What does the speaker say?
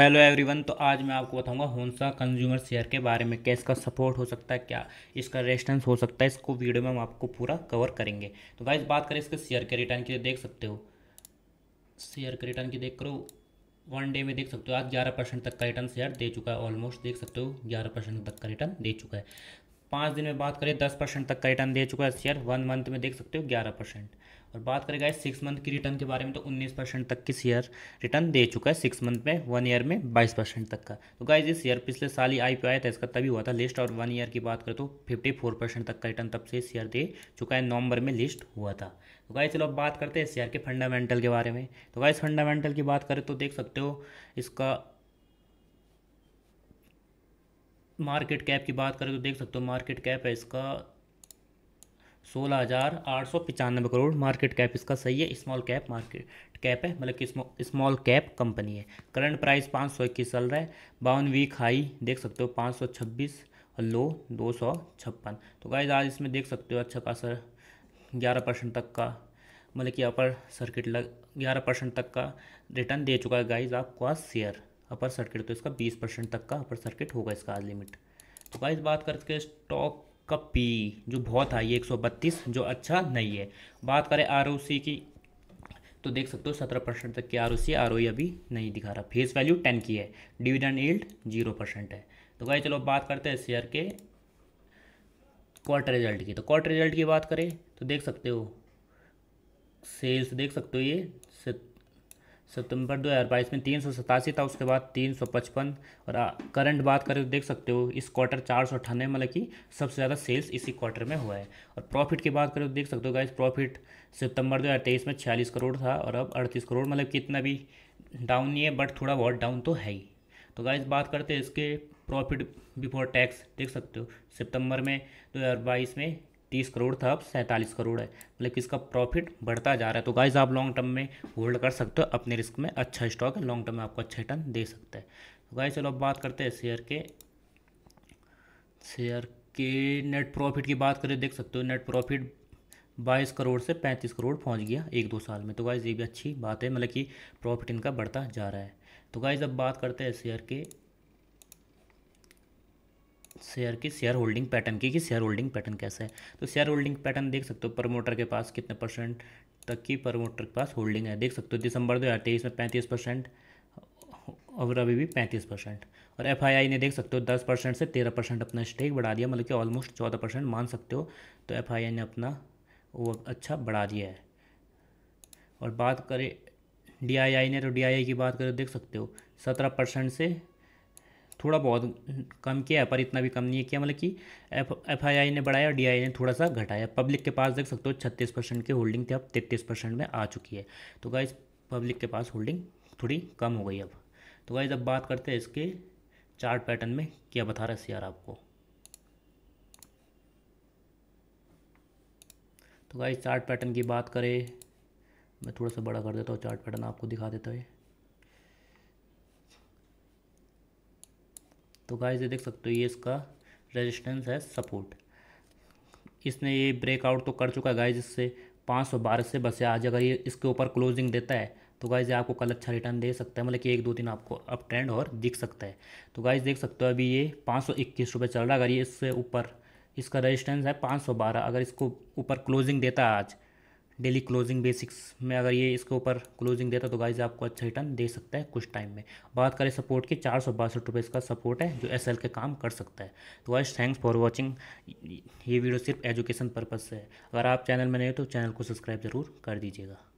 hello everyone तो आज मैं आपको बताऊंगा होनसा कंज्यूमर शेयर के बारे में क्या इसका सपोर्ट हो सकता है क्या इसका रेजिस्टेंस हो सकता है इसको वीडियो में हम आपको पूरा कवर करेंगे तो भाई बात करें इसके शेयर के रिटर्न की देख सकते हो शेयर के रिटर्न की देख करो वन डे में देख सकते हो आज ग्यारह परसेंट तक का रिटर्न शेयर दे चुका है ऑलमोस्ट देख सकते हो ग्यारह परसेंट तक का रिटर्न दे चुका है पाँच दिन में बात करें दस परसेंट तक का रिटर्न दे चुका है शेयर वन मंथ में देख सकते हो ग्यारह परसेंट और बात करें गाइस सिक्स मंथ की रिटर्न के बारे में तो उन्नीस परसेंट तक की शेयर रिटर्न दे चुका है सिक्स मंथ में वन ईयर में बाईस परसेंट तक का तो गाइस ये शेयर पिछले साल ही आई आया था इसका तभी हुआ था लिस्ट और वन ईयर की बात करें तो फिफ्टी फोर परसेंट तक का रिटर्न तब से शेयर दे चुका है नवंबर में लिस्ट हुआ था तो गाइस चलो अब बात करते हैं शेयर के फंडामेंटल के बारे में तो गाइस फंडामेंटल की बात करें तो देख सकते हो इसका मार्केट कैप की बात करें तो देख सकते हो मार्केट कैप है इसका सोलह हज़ार आठ सौ पचानवे करोड़ मार्केट कैप इसका सही है स्मॉल कैप मार्केट कैप है मतलब कि स्मॉल कैप कंपनी है करंट प्राइस पाँच सौ इक्कीस चल रहा है बावन वीक हाई देख सकते हो पाँच सौ छब्बीस और लो दो सौ छप्पन तो गाइज आज इसमें देख सकते हो अच्छा खासा ग्यारह परसेंट तक का मतलब कि अपर सर्किट लग ग्यारह परसेंट तक का रिटर्न दे चुका है गाइज आपको आज शेयर अपर सर्किट तो इसका बीस परसेंट तक का अपर सर्किट होगा इसका आज लिमिट तो गाइस बात करके स्टॉक का पी जो बहुत हाई है एक सौ बत्तीस जो अच्छा नहीं है बात करें आर की तो देख सकते हो सत्रह परसेंट तक की R O C R O अभी नहीं दिखा रहा फेस वैल्यू टेन की है डिविडेंड ईल्ड जीरो परसेंट है तो गाइस चलो बात करते हैं शेयर के क्वार्टर रिजल्ट की तो क्वार्टर रिजल्ट की बात करें तो देख सकते हो सेल्स देख सकते हो ये सितंबर 2022 में तीन था उसके बाद 355 और करंट बात करें तो देख सकते हो इस क्वार्टर चार सौ अट्ठानवे मतलब कि सबसे ज़्यादा सेल्स इसी क्वार्टर में हुआ है और प्रॉफिट की बात करें तो देख सकते हो गाइस प्रॉफिट सितंबर 2023 में 46 करोड़ था और अब 38 करोड़ मतलब कि इतना भी डाउन नहीं है बट थोड़ा बहुत डाउन तो है ही तो गाइस बात करते हैं इसके प्रॉफिट बिफोर टैक्स देख सकते हो सितंबर में बाईस में तीस करोड़ था अब सैंतालीस करोड़ है मतलब कि इसका प्रॉफिट बढ़ता जा रहा है तो गाइज आप लॉन्ग टर्म में होल्ड कर सकते हो अपने रिस्क में अच्छा स्टॉक है लॉन्ग टर्म में आपको अच्छा रिटर्न दे सकता है तो गाइज चलो अब बात करते हैं शेयर के शेयर के नेट प्रॉफिट की बात करें देख सकते हो नेट प्रॉफिट बाईस करोड़ से पैंतीस करोड़ पहुँच गया एक दो साल में तो गाइज़ ये भी अच्छी बात है मतलब कि प्रॉफिट इनका बढ़ता जा रहा है तो गाइज़ अब बात करते हैं शेयर के शेयर की शेयर होल्डिंग पैटर्न की कि शेयर होल्डिंग पैटर्न कैसा है तो शेयर होल्डिंग पैटर्न देख सकते हो प्रमोटर के पास कितने परसेंट तक की प्रमोटर के पास होल्डिंग है देख सकते हो दिसंबर दो हज़ार तेईस में पैंतीस परसेंट और अभी भी पैंतीस परसेंट और एफ आई आई ने देख सकते हो दस परसेंट से तेरह परसेंट अपना स्टेक बढ़ा दिया मतलब कि ऑलमोस्ट चौदह परसेंट मान सकते हो तो एफ आई आई ने अपना वो अच्छा बढ़ा दिया है और बात करें डी आई आई ने तो डी आई आई की बात करें देख सकते हो सत्रह परसेंट से थोड़ा बहुत कम किया है पर इतना भी कम नहीं है किया मतलब कि एफ एफ आई आई ने बढ़ाया डी आई ने थोड़ा सा घटाया पब्लिक के पास देख सकते हो छत्तीस परसेंट की होल्डिंग थी अब तैतीस परसेंट में आ चुकी है तो गाइज पब्लिक के पास होल्डिंग थोड़ी कम हो गई अब तो गाइज अब बात करते हैं इसके चार्ट पैटर्न में क्या बता रहा है शेयर आपको तो गाइज चार्ट पैटर्न की बात करें मैं थोड़ा सा बड़ा कर देता हूँ चार्ट पैटर्न आपको दिखा देता है तो गाइस ये देख सकते हो ये इसका रेजिस्टेंस है सपोर्ट इसने ये ब्रेकआउट तो कर चुका है गाइस इससे पाँच सौ बारह से बस आज अगर ये इसके ऊपर क्लोजिंग देता है तो गाइज़ आपको कल अच्छा रिटर्न दे सकता है मतलब कि एक दो दिन आपको अप ट्रेंड और दिख सकता है तो गाइज़ देख सकते हो अभी ये पाँच सौ इक्कीस रुपये चल रहा है अगर ये इससे ऊपर इसका रेजिस्टेंस है पाँच सौ बारह अगर इसको ऊपर क्लोजिंग देता है आज डेली क्लोजिंग बेसिक्स में अगर ये इसके ऊपर क्लोजिंग देता तो गाइज आपको अच्छा रिटर्न दे सकता है कुछ टाइम में बात करें सपोर्ट की चार सौ बासठ रुपये इसका सपोर्ट है जो एस के काम कर सकता है तो गाइज थैंक्स फॉर वॉचिंग ये वीडियो सिर्फ एजुकेशन पर्पज़ से है अगर आप चैनल में नहीं हो तो चैनल को सब्सक्राइब ज़रूर कर दीजिएगा